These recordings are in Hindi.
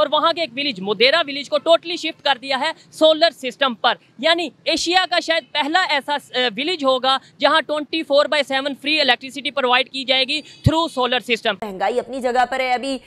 और वहाँ के एक विलेज मुदेरा विलेज को टोटली शिफ्ट कर दिया है सोलर सिस्टम पर यानी एशिया का शायद पहला ऐसा विलेज होगा जहाँ twenty four by seven free electricity provide की जाएगी थ्रू सोलर सिस्टम महंगाई अपनी जगह पर है अभी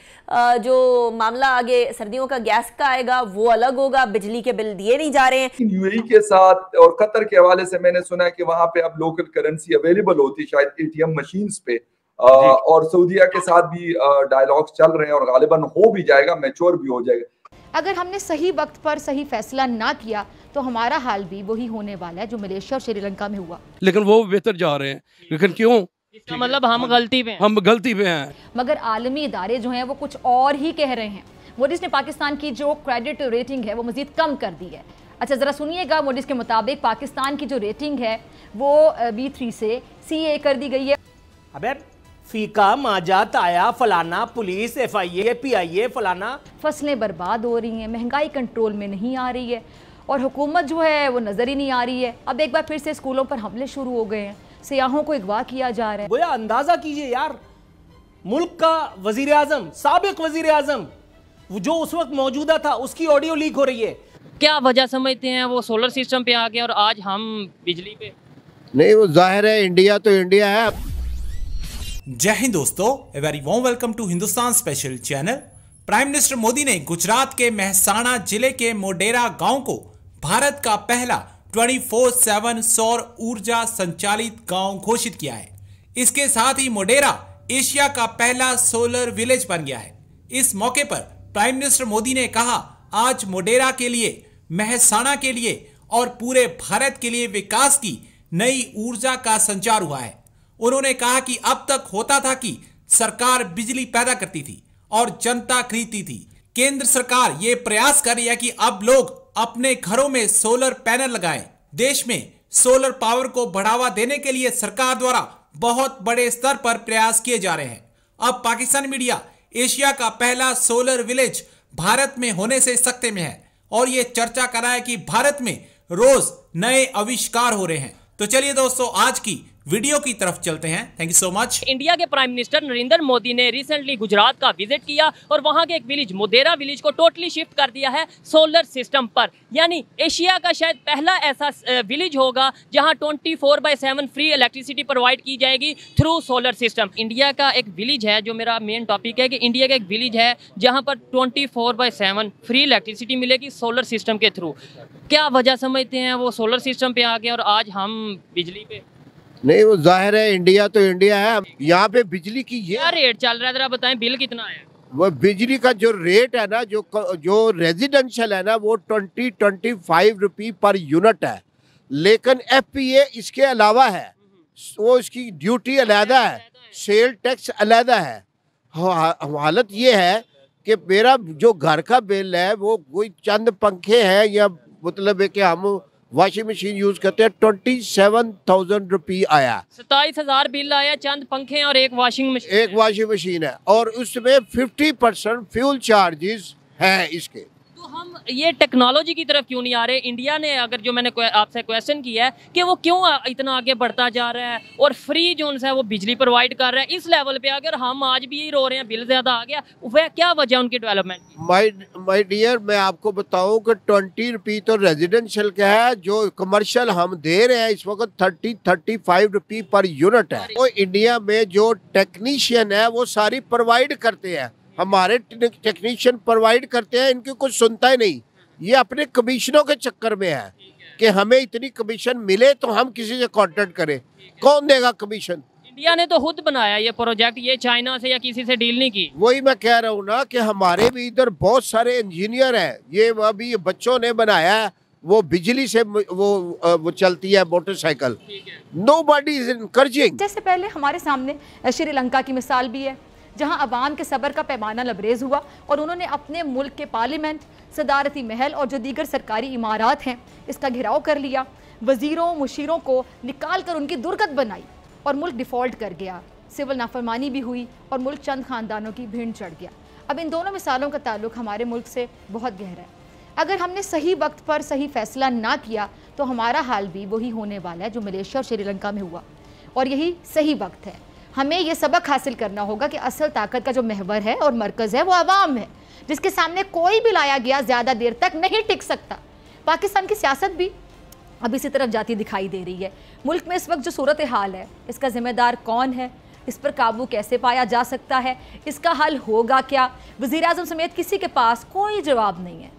जो मामला आगे सर्दियों का गैस का आएगा वो अलग होगा बिजली के बिल दिए नहीं जा रहे हैं यू के साथ और कतर के हवाले से मैंने सुना है कि वहाँ पे अब लोकल करेंसी अवेलेबल होती है शायद ए मशीन पे और सऊदीया के साथ भी डायलॉग्स चल रहे हैं और गालिबा हो भी जाएगा मेच्योर भी हो जाएगा अगर हमने सही वक्त पर सही फैसला ना किया तो हमारा हाल भी वही होने वाला है जो मलेशिया और श्रीलंका में हुआ लेकिन वो बेहतर जा रहे हैं लेकिन क्यों इसका मतलब हम गलती पे हम गलती पे हैं मगर आलमी इदारे जो हैं वो कुछ और ही कह रहे हैं मोदी ने पाकिस्तान की जो क्रेडिट रेटिंग है वो मजीद कम कर दी है अच्छा ज़रा सुनिएगा मोदी के मुताबिक पाकिस्तान की जो रेटिंग है वो बी से सी कर दी गई है अब फीका माजा ताया फलाना police F I A P I A फलाना फसलें बर्बाद हो रही हैं महंगाई कंट्रोल में नहीं आ रही है और हुकूमत जो है वो नज़र ही नहीं आ रही है अब एक बार फिर से स्कूलों पर हमले शुरू हो गए हैं सयाहों को अगवा किया जा रहा है बोया अंदाज़ा कीजिए यार मुल्क का वजीर आजम सबक वजीर आजम जो उस वक्त मौजूदा था उसकी ऑडियो लीक हो रही है क्या वजह समझते हैं वो सोलर सिस्टम पे आ गया और आज हम बिजली पे नहीं वो जाहिर है इंडिया तो इंडिया है जय हिंद दोस्तों a very warm welcome to Hindustan special channel prime minister Modi ने गुजरात के महसाणा जिले के मोडेरा गांव को भारत का पहला 24/7 सौर ऊर्जा संचालित गांव घोषित किया है इसके साथ ही मोडेरा एशिया का पहला सोलर विलेज बन गया है इस मौके पर प्राइम मिनिस्टर मोदी ने कहा आज मोडेरा के लिए महसाणा के लिए और पूरे भारत के लिए विकास की नई ऊर्जा का संचार हुआ है उन्होंने कहा कि अब तक होता था कि सरकार बिजली पैदा करती थी और जनता खरीदती थी केंद्र सरकार ये प्रयास कर रही है कि अब लोग अपने घरों में सोलर पैनल लगाएं। देश में सोलर पावर को बढ़ावा देने के लिए सरकार द्वारा बहुत बड़े स्तर पर प्रयास किए जा रहे हैं अब पाकिस्तान मीडिया एशिया का पहला सोलर विलेज भारत में होने से सख्ते में है और ये चर्चा कर रहा है कि भारत में रोज नए आविष्कार हो रहे हैं तो चलिए दोस्तों आज की वीडियो की तरफ चलते हैं thank you so much India के प्राइम मिनिस्टर नरेंद्र मोदी ने रिसेंटली गुजरात का विजिट किया और वहां के एक विलेज मुदेरा विलेज को टोटली शिफ्ट कर दिया है सोलर सिस्टम पर यानी एशिया का शायद पहला ऐसा विलेज होगा जहां 24 four by seven free electricity provide की जाएगी थ्रू सोलर सिस्टम इंडिया का एक विलेज है जो मेरा मेन टॉपिक है कि इंडिया का एक विलेज है जहाँ पर twenty four by seven free electricity मिलेगी सोलर सिस्टम के थ्रू क्या वजह समझते हैं वो सोलर सिस्टम पे आ गए और आज हम बिजली पे नहीं वो जाहिर है इंडिया तो इंडिया है यहाँ पे बिजली की ये रेट चल रहा है जरा बताएं बिल कितना है वो बिजली का जो रेट है ना जो जो रेजिडेंशियल है ना वो twenty twenty five rupee per unit है लेकिन एफ इसके अलावा है वो इसकी ड्यूटी अलहदा है सेल टैक्स अलहदा है हालत ये है कि मेरा जो घर का बिल है वो कोई चंद पंखे हैं या मतलब है कि हम वॉशिंग मशीन यूज करते हैं ट्वेंटी सेवन थाउजेंड रुपी आया सताईस हजार बिल आया चंद पंखे और एक वॉशिंग मशीन एक वॉशिंग मशीन है और उसमें फिफ्टी परसेंट फ्यूल चार्जेस है इसके तो हम ये टेक्नोलॉजी की तरफ क्यों नहीं आ रहे इंडिया ने अगर जो मैंने आपसे क्वेश्चन किया है कि वो क्यों इतना आगे बढ़ता जा रहा है और फ्री जो है वो बिजली प्रोवाइड कर रहा है इस लेवल पे अगर हम आज भी रो रहे हैं बिल ज़्यादा आ गया वह क्या वजह उनकी डेवलपमेंट माई माई डियर मैं आपको बताऊँ कि ट्वेंटी रुपी तो रेजिडेंशियल का है जो कमर्शियल हम दे रहे हैं इस वक्त thirty thirty five rupee per unit है वो इंडिया में जो टेक्नीशियन है वो सारी प्रोवाइड करते हैं हमारे टेक्नीशियन प्रोवाइड करते हैं इनकी कुछ सुनता ही नहीं ये अपने कमीशनों के चक्कर में है कि हमें इतनी कमीशन मिले तो हम किसी से कॉन्टेक्ट करें कौन देगा कमीशन इंडिया ने तो खुद बनाया ये प्रोजेक्ट ये चाइना से या किसी से डील नहीं की वही मैं कह रहा हूँ ना कि हमारे भी इधर बहुत सारे इंजीनियर हैं ये अभी बच्चों ने बनाया वो बिजली से वो वो चलती है motorcycle nobody is encouraging जैसे पहले हमारे सामने श्रीलंका की मिसाल भी है जहां अवाम के सबर का पैमाना लबरेज हुआ और उन्होंने अपने मुल्क के पार्लियामेंट सदारती महल और जो दीगर सरकारी इमारात हैं इसका घिराव कर लिया वजीरों मुशीरों को निकाल कर उनकी दुर्गत बनाई और मुल्क डिफ़ॉल्ट कर गया सिविल नाफरमानी भी हुई और मुल्क चंद ख़ानदानों की भीड़ चढ़ गया अब इन दोनों मिसालों का ताल्लुक हमारे मुल्क से बहुत गहरा है अगर हमने सही वक्त पर सही फैसला ना किया तो हमारा हाल भी वही होने वाला है जो मलेशिया और श्रीलंका में हुआ और यही सही वक्त है हमें ये सबक हासिल करना होगा कि असल ताकत का जो महवर है और मरकज़ है वो आवाम है जिसके सामने कोई भी लाया गया ज़्यादा देर तक नहीं टिक सकता पाकिस्तान की सियासत भी अब इसी तरफ जाती दिखाई दे रही है मुल्क में इस वक्त जो सूरत हाल है इसका ज़िम्मेदार कौन है इस पर काबू कैसे पाया जा सकता है इसका हल होगा क्या वज़ी अजम समेत किसी के पास कोई जवाब नहीं है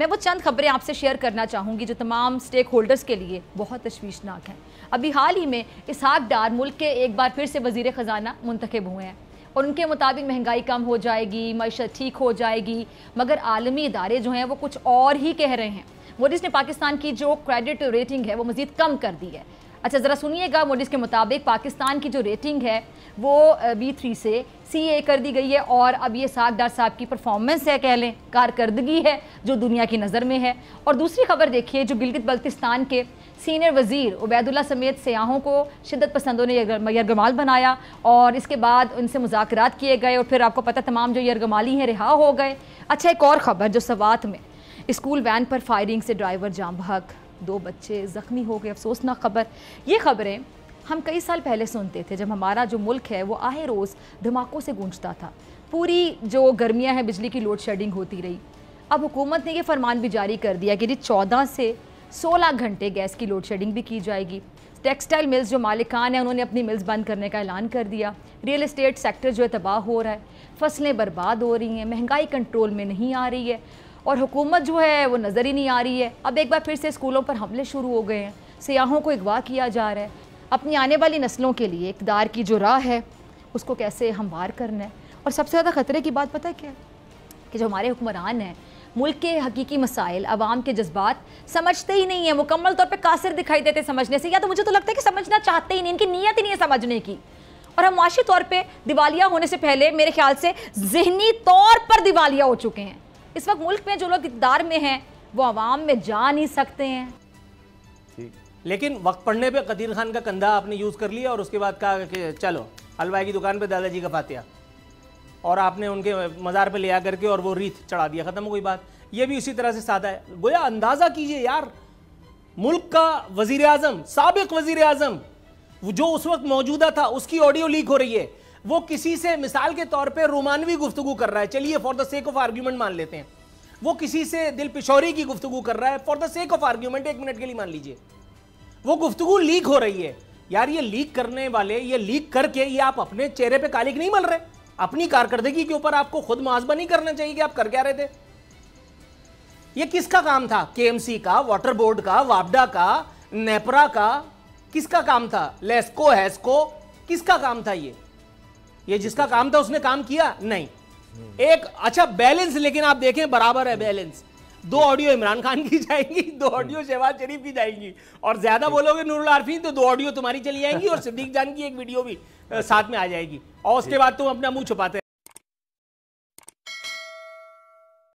मैं वो चंद खबरें आपसे शेयर करना चाहूँगी जो तमाम स्टेक होल्डर्स के लिए बहुत तशवीशनाक हैं अभी हाल ही में इसहाक डार मुल्क के एक बार फिर से वजीर ख़जाना मुंतखब हुए हैं और उनके मुताबिक महंगाई कम हो जाएगी मीशत ठीक हो जाएगी मगर आलमी इदारे जो हैं वो कुछ और ही कह रहे हैं मोडिस ने पाकिस्तान की जो क्रेडिट रेटिंग है वो मज़ीद कम कर दी है अच्छा ज़रा सुनिएगा मोडिस के मुताबिक पाकिस्तान की जो रेटिंग है वो बी थ्री से सीए कर दी गई है और अब ये सागदार साहब की परफॉर्मेंस है कह लें कारकर्दगी है जो दुनिया की नज़र में है और दूसरी खबर देखिए जो गिलगित बल्तिस्तान के सीनियर वजीर उबैदुल्ला समेत सयाहों को शिदत पसंदों ने यरगमाल बनाया और इसके बाद उनसे मुजाकर किए गए और फिर आपको पता तमाम जो यरगमाली हैं रिहा हो गए अच्छा एक और ख़बर जो सवात में स्कूल वैन पर फायरिंग से ड्राइवर जाम भग दो बच्चे ज़ख्मी हो गए अफसोसनाक खबर ये खबरें हम कई साल पहले सुनते थे जब हमारा जो मुल्क है वो आए रोज़ धमाकों से गूंजता था पूरी जो गर्मियाँ हैं बिजली की लोड शेडिंग होती रही अब हुकूमत ने ये फरमान भी जारी कर दिया कि जी चौदह से सोलह घंटे गैस की लोड शेडिंग भी की जाएगी टेक्सटाइल मिल्स जो मालिकान हैं उन्होंने अपनी मिल्स बंद करने का ऐलान कर दिया रियल इस्टेट सेक्टर जो है तबाह हो रहा है फसलें बर्बाद हो रही हैं महंगाई कंट्रोल में नहीं आ रही है और हुकूमत जो है वो नज़र ही नहीं आ रही है अब एक बार फिर से स्कूलों पर हमले शुरू हो गए हैं सयाहों को अगवा किया जा रहा है अपनी आने वाली नस्लों के लिए इकदार की जो राह है उसको कैसे हमवार करना है और सबसे ज़्यादा ख़तरे की बात पता है क्या है कि जो हमारे हुक्मरान हैं मुल्क के हकीकी मसाइल आवाम के जज्बात समझते ही नहीं है मुकम्मल तौर पर कासिर दिखाई देते समझने से या तो मुझे तो लगता है कि समझना चाहते ही नहीं इनकी नीयत ही नहीं है समझने की और हम माशी तौर पर दिवालिया होने से पहले मेरे ख्याल से जहनी तौर पर दिवालिया हो चुके हैं इस वक्त मुल्क में जो लोग इकदार में हैं वो आवाम में जा नहीं सकते हैं लेकिन वक्त पड़ने पे कदीर खान का कंधा आपने यूज़ कर लिया और उसके बाद कहा कि चलो हलवाई की दुकान पे दादाजी का फातिया और आपने उनके मज़ार पे ले आ करके और वो रीत चढ़ा दिया ख़त्म हो गई बात ये भी इसी तरह से सादा है गोया अंदाज़ा कीजिए यार मुल्क का वजीर अजम सबक वजीर अजम जो उस वक्त मौजूदा था उसकी ऑडियो लीक हो रही है वो किसी से मिसाल के तौर पर रोमानवी गुफ्तु कर रहा है चलिए for the sake of argument मान लेते हैं वो किसी से दिल पिशोरी की गुफ्तु कर रहा है for the sake of argument एक मिनट के लिए मान लीजिए वो गुफ्तगु लीक हो रही है यार ये लीक करने वाले ये लीक करके ये आप अपने चेहरे पे कालिक नहीं मल रहे अपनी कारकर्दगी के ऊपर आपको खुद मुआजबा नहीं करना चाहिए कि आप कर क्या रहे थे ये किसका काम था केएमसी का वाटर बोर्ड का वापडा का नेपरा का किसका काम था लेस्को हैस्को किसका काम था ये ये जिसका काम था उसने काम किया नहीं हम्म। एक अच्छा बैलेंस लेकिन आप देखें बराबर है बैलेंस दो ऑडियो इमरान खान की जाएंगी दो ऑडियो शहबाज शरीफ की जाएंगी और ज्यादा बोलोगे नूरुल आरफीन तो दो ऑडियो तुम्हारी चली जाएंगी और सिद्दीक जान की एक वीडियो भी साथ में आ जाएगी और उसके बाद तुम अपना मुंह छुपाते